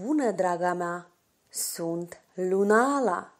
Bună, draga mea! Sunt Lunala!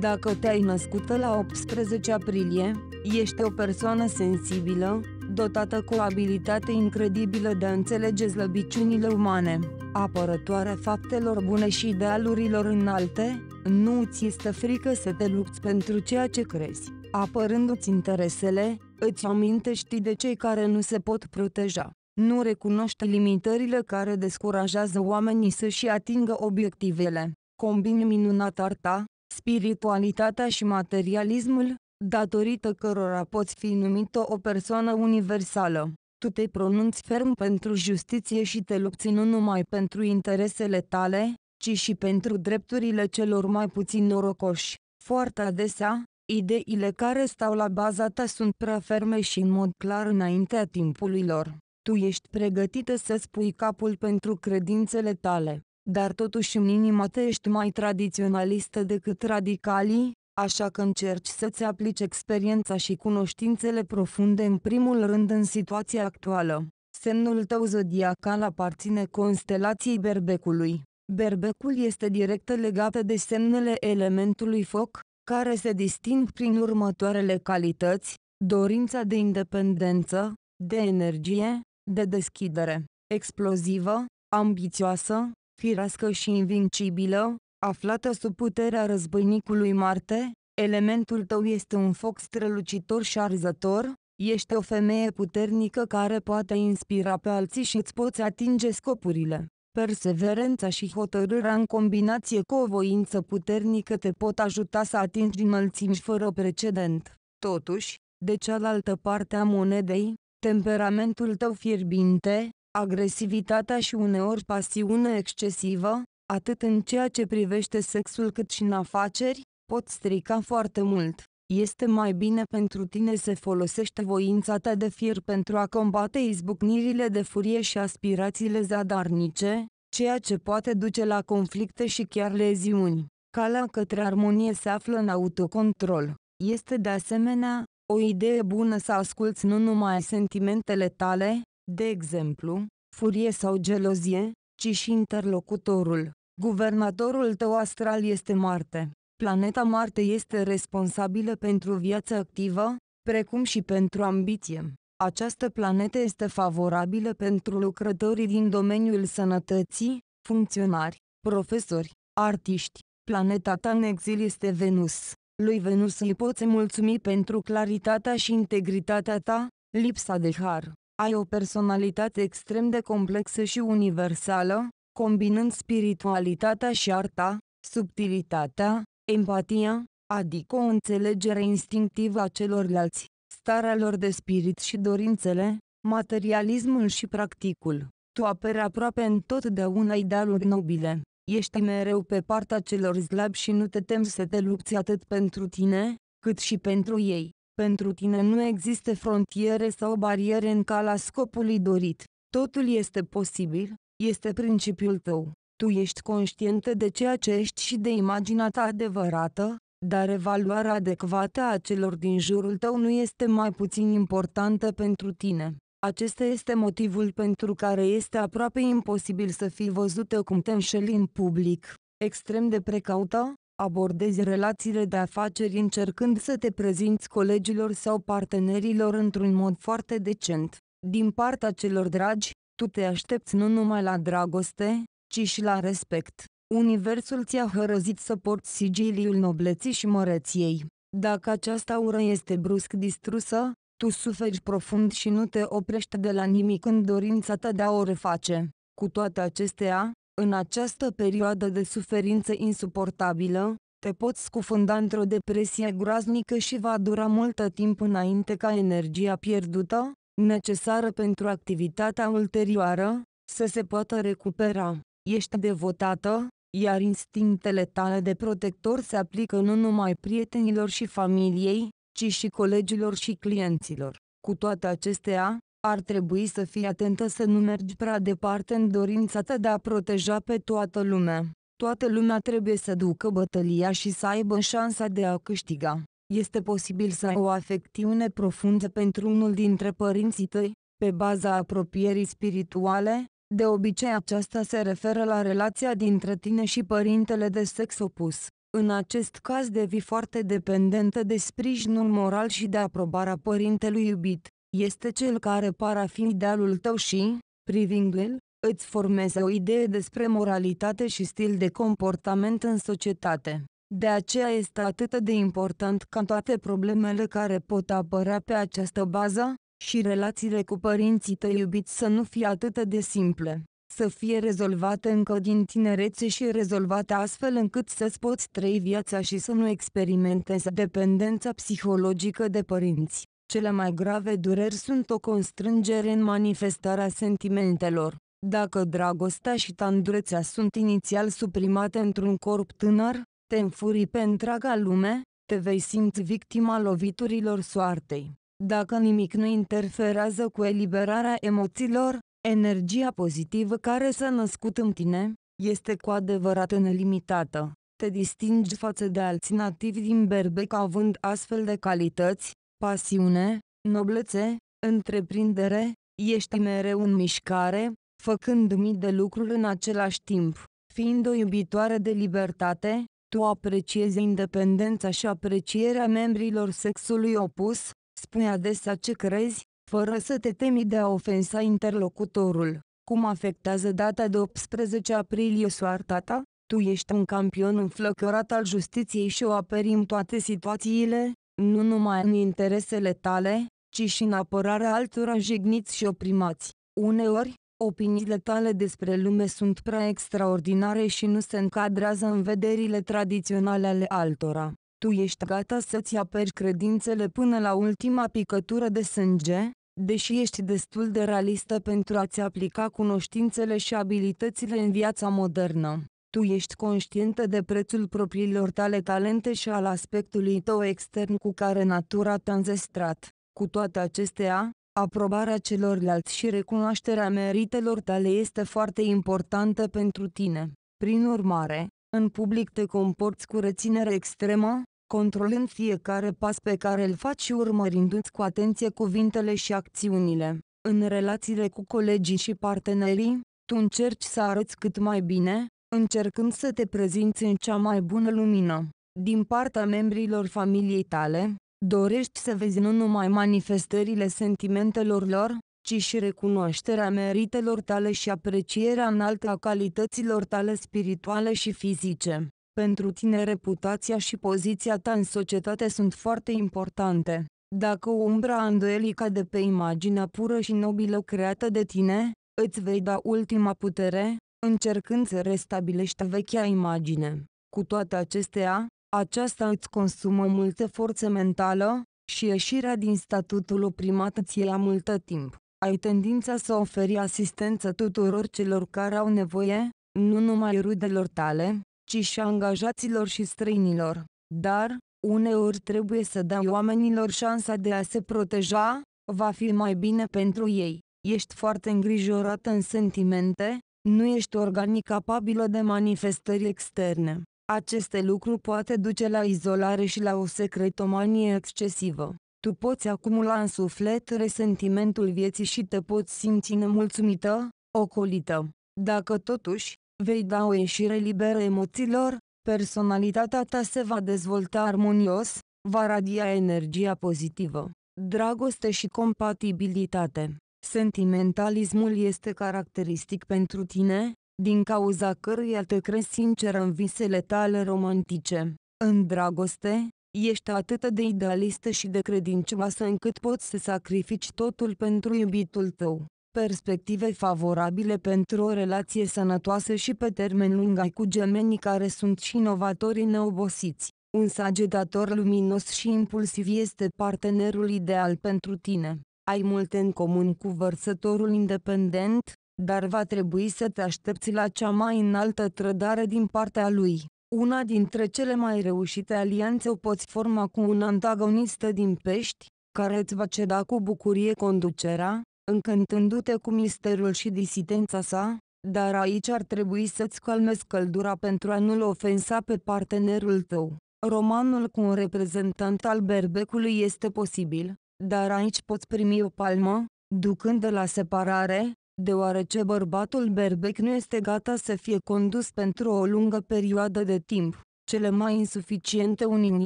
Dacă te-ai născută la 18 aprilie, ești o persoană sensibilă, dotată cu o abilitate incredibilă de a înțelege slăbiciunile umane, apărătoare faptelor bune și idealurilor înalte, nu ți este frică să te lupți pentru ceea ce crezi, apărându-ți interesele, îți amintești de cei care nu se pot proteja nu recunoște limitările care descurajează oamenii să-și atingă obiectivele. Combini minunat arta, spiritualitatea și materialismul, datorită cărora poți fi numită o persoană universală. Tu te pronunți ferm pentru justiție și te lupți nu numai pentru interesele tale, ci și pentru drepturile celor mai puțin norocoși. Foarte adesea, ideile care stau la baza ta sunt prea ferme și în mod clar înaintea timpului lor tu ești pregătită să spui capul pentru credințele tale, dar totuși în inima te ești mai tradiționalistă decât radicalii, așa că încerci să-ți aplici experiența și cunoștințele profunde în primul rând în situația actuală. Semnul tău zodiacal aparține constelației berbecului. Berbecul este direct legat de semnele elementului foc, care se disting prin următoarele calități, dorința de independență, de energie, de deschidere, explozivă, ambițioasă, firească și invincibilă, aflată sub puterea războinicului Marte, elementul tău este un foc strălucitor și arzător, ești o femeie puternică care poate inspira pe alții și îți poți atinge scopurile. Perseverența și hotărârea în combinație cu o voință puternică te pot ajuta să atingi înălțimi fără precedent. Totuși, de cealaltă parte a monedei, Temperamentul tău fierbinte, agresivitatea și uneori pasiune excesivă, atât în ceea ce privește sexul cât și în afaceri, pot strica foarte mult. Este mai bine pentru tine să folosești voința ta de fier pentru a combate izbucnirile de furie și aspirațiile zadarnice, ceea ce poate duce la conflicte și chiar leziuni. Calea către armonie se află în autocontrol. Este de asemenea o idee bună să asculți nu numai sentimentele tale, de exemplu, furie sau gelozie, ci și interlocutorul. Guvernatorul tău astral este Marte. Planeta Marte este responsabilă pentru viața activă, precum și pentru ambiție. Această planetă este favorabilă pentru lucrătorii din domeniul sănătății, funcționari, profesori, artiști. Planeta ta în exil este Venus. Lui Venus îi poți mulțumi pentru claritatea și integritatea ta, lipsa de har. Ai o personalitate extrem de complexă și universală, combinând spiritualitatea și arta, subtilitatea, empatia, adică o înțelegere instinctivă a celorlalți, starea lor de spirit și dorințele, materialismul și practicul. Tu aperi aproape întotdeauna idealuri nobile. Ești mereu pe partea celor slabi și nu te temi să te lupți atât pentru tine, cât și pentru ei. Pentru tine nu există frontiere sau bariere în calea scopului dorit. Totul este posibil, este principiul tău. Tu ești conștientă de ceea ce ești și de imaginea ta adevărată, dar evaluarea adecvată a celor din jurul tău nu este mai puțin importantă pentru tine. Acesta este motivul pentru care este aproape imposibil să fii văzută cum te înșeli în public. Extrem de precaută, abordezi relațiile de afaceri încercând să te prezinți colegilor sau partenerilor într-un mod foarte decent. Din partea celor dragi, tu te aștepți nu numai la dragoste, ci și la respect. Universul ți-a hărăzit să porți sigiliul nobleții și măreției. Dacă această ură este brusc distrusă, tu suferi profund și nu te oprește de la nimic în dorința ta de a o reface. Cu toate acestea, în această perioadă de suferință insuportabilă, te poți scufunda într-o depresie groaznică și va dura multă timp înainte ca energia pierdută, necesară pentru activitatea ulterioară, să se poată recupera. Ești devotată, iar instinctele tale de protector se aplică nu numai prietenilor și familiei, ci și colegilor și clienților. Cu toate acestea, ar trebui să fii atentă să nu mergi prea departe în dorința ta de a proteja pe toată lumea. Toată lumea trebuie să ducă bătălia și să aibă șansa de a câștiga. Este posibil să ai o afecțiune profundă pentru unul dintre părinții tăi, pe baza apropierii spirituale, de obicei aceasta se referă la relația dintre tine și părintele de sex opus. În acest caz devii foarte dependentă de sprijinul moral și de aprobarea părintelui iubit. Este cel care pare a fi idealul tău și, privind el, îți formează o idee despre moralitate și stil de comportament în societate. De aceea este atât de important ca toate problemele care pot apărea pe această bază, și relațiile cu părinții tăi iubiți să nu fie atât de simple să fie rezolvată încă din tinerețe și rezolvată astfel încât să-ți poți trăi viața și să nu experimentezi dependența psihologică de părinți. Cele mai grave dureri sunt o constrângere în manifestarea sentimentelor. Dacă dragostea și tandrețea sunt inițial suprimate într-un corp tânăr, te înfuri pe întreaga lume, te vei simți victima loviturilor soartei. Dacă nimic nu interferează cu eliberarea emoțiilor, Energia pozitivă care s-a născut în tine, este cu adevărat nelimitată. Te distingi față de alți nativi din Berbec având astfel de calități, pasiune, noblețe, întreprindere, ești mereu în mișcare, făcând mii de lucruri în același timp. Fiind o iubitoare de libertate, tu apreciezi independența și aprecierea membrilor sexului opus, spui adesea ce crezi, fără să te temi de a ofensa interlocutorul. Cum afectează data de 18 aprilie soarta ta? Tu ești un campion înflăcărat al justiției și o aperi în toate situațiile, nu numai în interesele tale, ci și în apărarea altora jigniți și oprimați. Uneori, opiniile tale despre lume sunt prea extraordinare și nu se încadrează în vederile tradiționale ale altora. Tu ești gata să-ți aperi credințele până la ultima picătură de sânge? Deși ești destul de realistă pentru a-ți aplica cunoștințele și abilitățile în viața modernă, tu ești conștientă de prețul propriilor tale talente și al aspectului tău extern cu care natura te-a înzestrat. Cu toate acestea, aprobarea celorlalți și recunoașterea meritelor tale este foarte importantă pentru tine. Prin urmare, în public te comporți cu reținere extremă, controlând fiecare pas pe care îl faci și urmărindu-ți cu atenție cuvintele și acțiunile. În relațiile cu colegii și partenerii, tu încerci să arăți cât mai bine, încercând să te prezinți în cea mai bună lumină. Din partea membrilor familiei tale, dorești să vezi nu numai manifestările sentimentelor lor, ci și recunoașterea meritelor tale și aprecierea înaltă a calităților tale spirituale și fizice. Pentru tine reputația și poziția ta în societate sunt foarte importante. Dacă umbra îndoielică de pe imaginea pură și nobilă creată de tine, îți vei da ultima putere, încercând să restabilești vechea imagine. Cu toate acestea, aceasta îți consumă multă forță mentală, și ieșirea din statutul oprimat îți ia multă timp. Ai tendința să oferi asistență tuturor celor care au nevoie, nu numai rudelor tale, ci și angajaților și străinilor. Dar, uneori trebuie să dai oamenilor șansa de a se proteja, va fi mai bine pentru ei. Ești foarte îngrijorată în sentimente, nu ești organic capabilă de manifestări externe. Aceste lucruri poate duce la izolare și la o secretomanie excesivă. Tu poți acumula în suflet resentimentul vieții și te poți simți nemulțumită, ocolită. Dacă totuși, vei da o ieșire liberă emoțiilor, personalitatea ta se va dezvolta armonios, va radia energia pozitivă, dragoste și compatibilitate. Sentimentalismul este caracteristic pentru tine, din cauza căruia te crezi sincer în visele tale romantice. În dragoste, ești atât de idealistă și de credincioasă încât poți să sacrifici totul pentru iubitul tău perspective favorabile pentru o relație sănătoasă și pe termen lung ai cu gemenii care sunt și inovatori neobosiți. Un sagetator luminos și impulsiv este partenerul ideal pentru tine. Ai multe în comun cu vărsătorul independent, dar va trebui să te aștepți la cea mai înaltă trădare din partea lui. Una dintre cele mai reușite alianțe o poți forma cu un antagonist din pești, care îți va ceda cu bucurie conducerea, încântându-te cu misterul și disidența sa, dar aici ar trebui să-ți calmezi căldura pentru a nu-l ofensa pe partenerul tău. Romanul cu un reprezentant al berbecului este posibil, dar aici poți primi o palmă, ducând la separare, deoarece bărbatul berbec nu este gata să fie condus pentru o lungă perioadă de timp. Cele mai insuficiente uniuni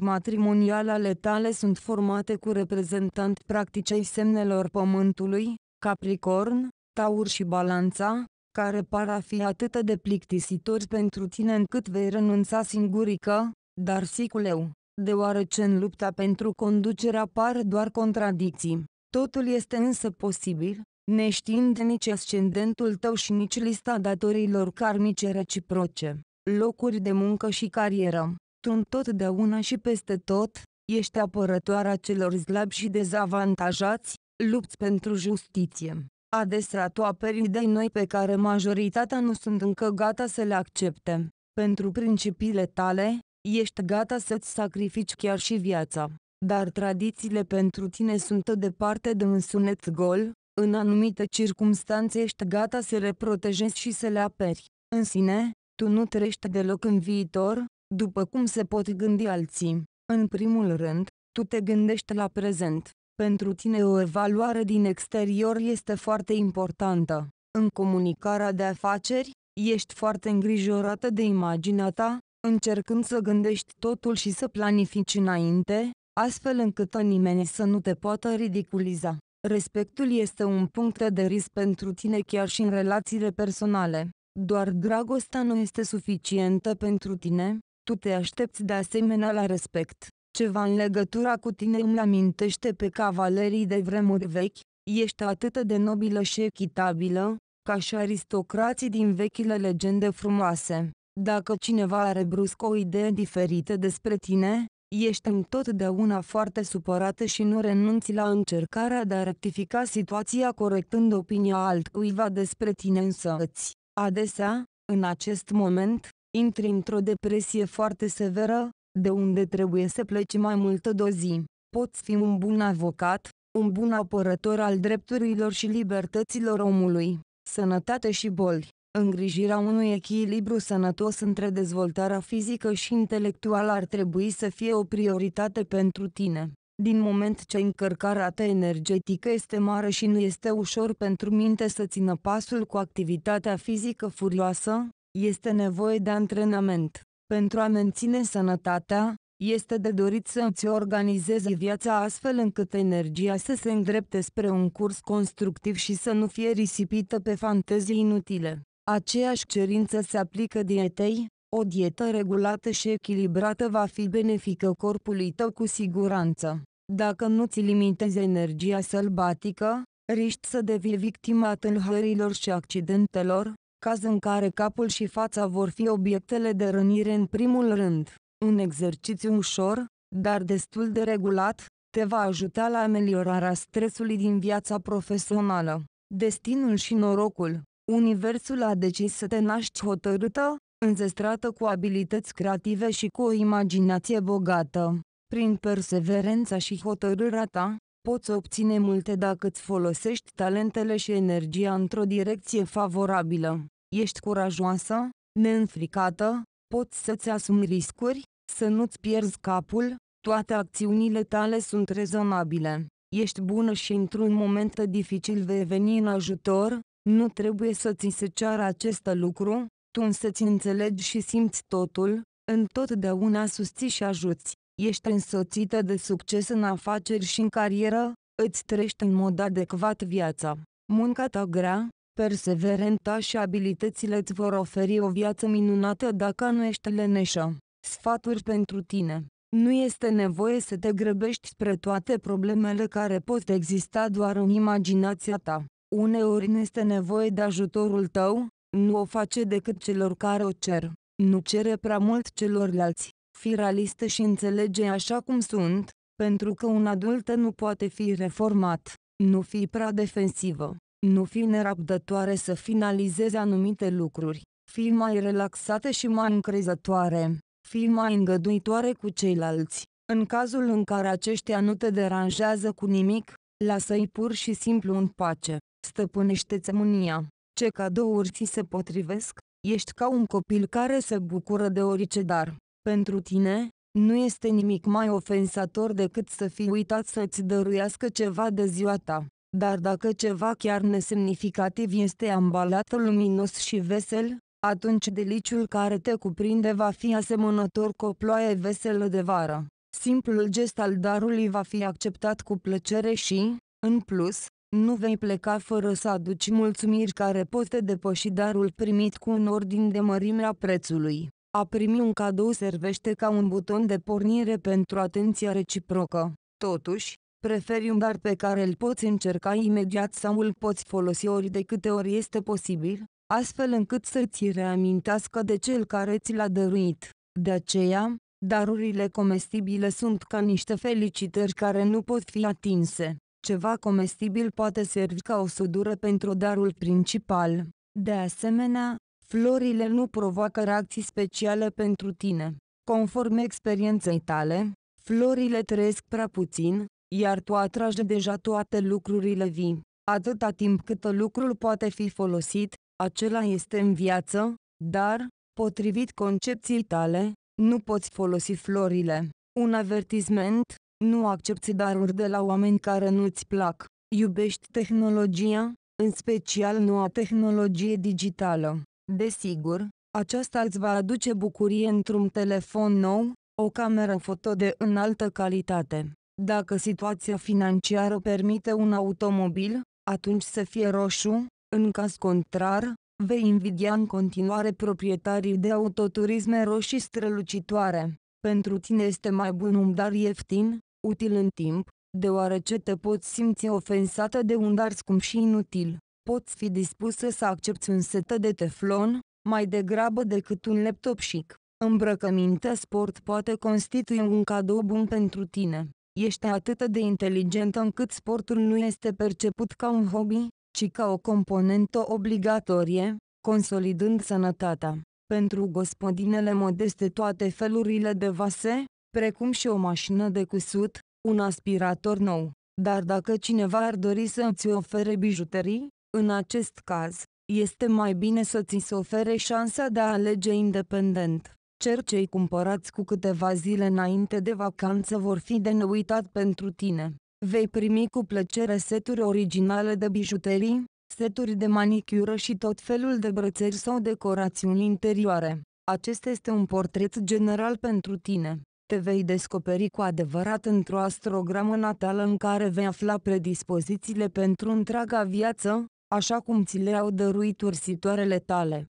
matrimoniale ale tale sunt formate cu reprezentant practicei ai semnelor pământului, Capricorn, Taur și Balanța, care par a fi atât de plictisitori pentru tine încât vei renunța singurică, dar siculeu, deoarece în lupta pentru conducere apar doar contradicții. Totul este însă posibil, neștiind nici ascendentul tău și nici lista datorilor karmice reciproce, locuri de muncă și carieră. Tu întotdeauna și peste tot, ești apărătoarea celor slabi și dezavantajați, lupți pentru justiție. Adesea tu aperi idei noi pe care majoritatea nu sunt încă gata să le accepte. Pentru principiile tale, ești gata să-ți sacrifici chiar și viața. Dar tradițiile pentru tine sunt departe de un sunet gol, în anumite circunstanțe ești gata să le protejezi și să le aperi. În sine, tu nu trăiești deloc în viitor, după cum se pot gândi alții. În primul rând, tu te gândești la prezent. Pentru tine o evaluare din exterior este foarte importantă. În comunicarea de afaceri, ești foarte îngrijorată de imaginea ta, încercând să gândești totul și să planifici înainte, astfel încât nimeni să nu te poată ridiculiza. Respectul este un punct de risc pentru tine chiar și în relațiile personale. Doar dragostea nu este suficientă pentru tine, tu te aștepți de asemenea la respect. Ceva în legătura cu tine îmi amintește pe cavalerii de vremuri vechi, ești atât de nobilă și echitabilă, ca și aristocrații din vechile legende frumoase. Dacă cineva are brusc o idee diferită despre tine, ești întotdeauna foarte supărată și nu renunți la încercarea de a rectifica situația corectând opinia altcuiva despre tine însăți. Adesea, în acest moment, intri într-o depresie foarte severă, de unde trebuie să pleci mai multă dozi? Poți fi un bun avocat, un bun apărător al drepturilor și libertăților omului, sănătate și boli, îngrijirea unui echilibru sănătos între dezvoltarea fizică și intelectuală ar trebui să fie o prioritate pentru tine. Din moment ce încărcarea ta energetică este mare și nu este ușor pentru minte să țină pasul cu activitatea fizică furioasă, este nevoie de antrenament. Pentru a menține sănătatea, este de dorit să îți organizezi viața astfel încât energia să se îndrepte spre un curs constructiv și să nu fie risipită pe fantezii inutile. Aceeași cerință se aplică dietei, o dietă regulată și echilibrată va fi benefică corpului tău cu siguranță. Dacă nu ți limitezi energia sălbatică, riști să devii victima tâlhărilor și accidentelor, caz în care capul și fața vor fi obiectele de rănire în primul rând. Un exercițiu ușor, dar destul de regulat, te va ajuta la ameliorarea stresului din viața profesională. Destinul și norocul Universul a decis să te naști hotărâtă, înzestrată cu abilități creative și cu o imaginație bogată. Prin perseverența și hotărârea ta, poți obține multe dacă îți folosești talentele și energia într-o direcție favorabilă. Ești curajoasă, neînfricată, poți să-ți asumi riscuri, să nu-ți pierzi capul, toate acțiunile tale sunt rezonabile. Ești bună și într-un moment dificil vei veni în ajutor, nu trebuie să ți se ceară acest lucru, tu însă-ți înțelegi și simți totul, întotdeauna susții și ajuți. Ești însoțită de succes în afaceri și în carieră, îți trăiești în mod adecvat viața. Munca ta grea, Perseverenta și abilitățile îți vor oferi o viață minunată dacă nu ești leneșă. Sfaturi pentru tine. Nu este nevoie să te grăbești spre toate problemele care pot exista doar în imaginația ta. Uneori nu este nevoie de ajutorul tău, nu o face decât celor care o cer. Nu cere prea mult celorlalți. Fi realistă și înțelege așa cum sunt, pentru că un adult nu poate fi reformat. Nu fi prea defensivă. Nu fi nerabdătoare să finalizezi anumite lucruri, fi mai relaxată și mai încrezătoare, fi mai îngăduitoare cu ceilalți. În cazul în care aceștia nu te deranjează cu nimic, lasă-i pur și simplu în pace. Stăpânește-ți mânia. Ce cadouri ți se potrivesc? Ești ca un copil care se bucură de orice dar. Pentru tine, nu este nimic mai ofensator decât să fii uitat să-ți dăruiască ceva de ziua ta. Dar dacă ceva chiar nesemnificativ este ambalat luminos și vesel, atunci deliciul care te cuprinde va fi asemănător cu o ploaie veselă de vară. Simplul gest al darului va fi acceptat cu plăcere și, în plus, nu vei pleca fără să aduci mulțumiri care pot te depăși darul primit cu un ordin de mărimea prețului. A primi un cadou servește ca un buton de pornire pentru atenția reciprocă. Totuși, Preferi un dar pe care îl poți încerca imediat sau îl poți folosi ori de câte ori este posibil, astfel încât să ți reamintească de cel care ți l-a dăruit. De aceea, darurile comestibile sunt ca niște felicitări care nu pot fi atinse. Ceva comestibil poate servi ca o sudură pentru darul principal. De asemenea, florile nu provoacă reacții speciale pentru tine. Conform experienței tale, florile trăiesc prea puțin, iar tu atragi deja toate lucrurile vii. Atâta timp cât lucrul poate fi folosit, acela este în viață, dar, potrivit concepției tale, nu poți folosi florile. Un avertisment, nu accepti daruri de la oameni care nu-ți plac. Iubești tehnologia, în special noua tehnologie digitală. Desigur, aceasta îți va aduce bucurie într-un telefon nou, o cameră foto de înaltă calitate dacă situația financiară permite un automobil, atunci să fie roșu, în caz contrar, vei invidia în continuare proprietarii de autoturisme roșii strălucitoare. Pentru tine este mai bun un dar ieftin, util în timp, deoarece te poți simți ofensată de un dar scump și inutil. Poți fi dispusă să accepti un set de teflon, mai degrabă decât un laptop chic. Îmbrăcămintea sport poate constitui un cadou bun pentru tine. Ești atât de inteligentă încât sportul nu este perceput ca un hobby, ci ca o componentă obligatorie, consolidând sănătatea. Pentru gospodinele modeste toate felurile de vase, precum și o mașină de cusut, un aspirator nou. Dar dacă cineva ar dori să îți ofere bijuterii, în acest caz, este mai bine să ți se ofere șansa de a alege independent cer cei cumpărați cu câteva zile înainte de vacanță vor fi de neuitat pentru tine. Vei primi cu plăcere seturi originale de bijuterii, seturi de manicură și tot felul de brățări sau decorațiuni interioare. Acesta este un portret general pentru tine. Te vei descoperi cu adevărat într-o astrogramă natală în care vei afla predispozițiile pentru întreaga viață, așa cum ți le-au dăruit ursitoarele tale.